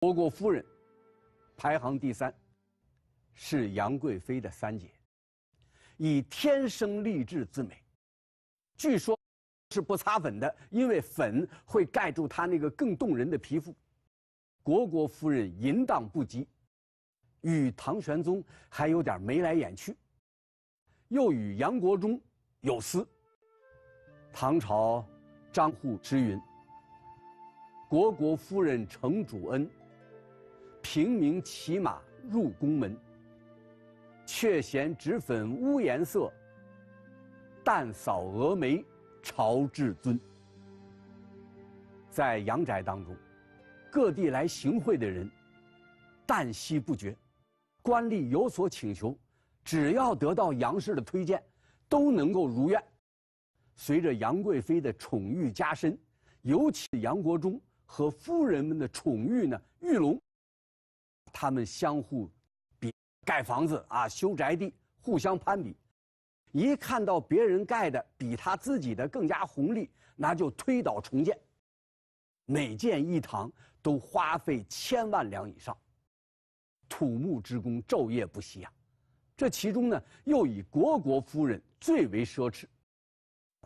虢国夫人，排行第三，是杨贵妃的三姐，以天生丽质自美。据说，是不擦粉的，因为粉会盖住她那个更动人的皮肤。虢国夫人淫荡不羁，与唐玄宗还有点眉来眼去，又与杨国忠有私。唐朝张祜之云：“虢国夫人承主恩。”平民骑马入宫门，却嫌脂粉污颜色。淡扫蛾眉，朝至尊。在杨宅当中，各地来行贿的人，旦夕不绝。官吏有所请求，只要得到杨氏的推荐，都能够如愿。随着杨贵妃的宠遇加深，尤其杨国忠和夫人们的宠遇呢，玉龙。他们相互比盖房子啊，修宅地，互相攀比。一看到别人盖的比他自己的更加红利，那就推倒重建。每建一堂都花费千万两以上，土木之工昼夜不息啊。这其中呢，又以国国夫人最为奢侈。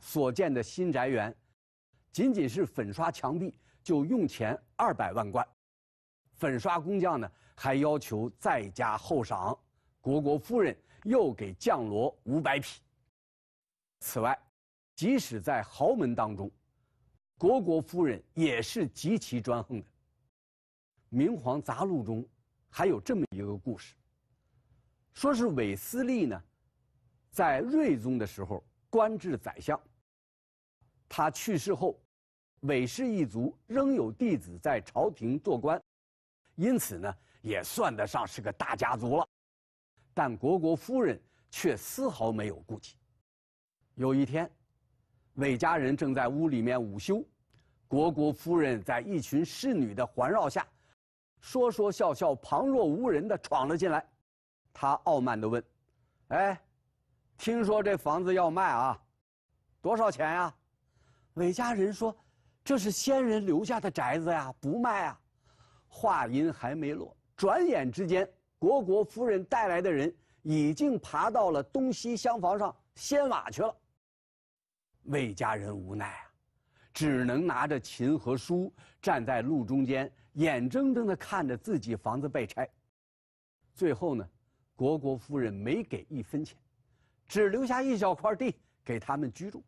所建的新宅园，仅仅是粉刷墙壁就用钱二百万贯。粉刷工匠呢，还要求再加厚赏，国国夫人又给降罗五百匹。此外，即使在豪门当中，国国夫人也是极其专横的。明皇杂录中还有这么一个故事，说是韦思利呢，在睿宗的时候官至宰相。他去世后，韦氏一族仍有弟子在朝廷做官。因此呢，也算得上是个大家族了。但国国夫人却丝毫没有顾忌。有一天，韦家人正在屋里面午休，国国夫人在一群侍女的环绕下，说说笑笑，旁若无人的闯了进来。他傲慢地问：“哎，听说这房子要卖啊？多少钱呀？”韦家人说：“这是先人留下的宅子呀，不卖啊。”话音还没落，转眼之间，国国夫人带来的人已经爬到了东西厢房上掀瓦去了。魏家人无奈啊，只能拿着琴和书，站在路中间，眼睁睁地看着自己房子被拆。最后呢，国国夫人没给一分钱，只留下一小块地给他们居住。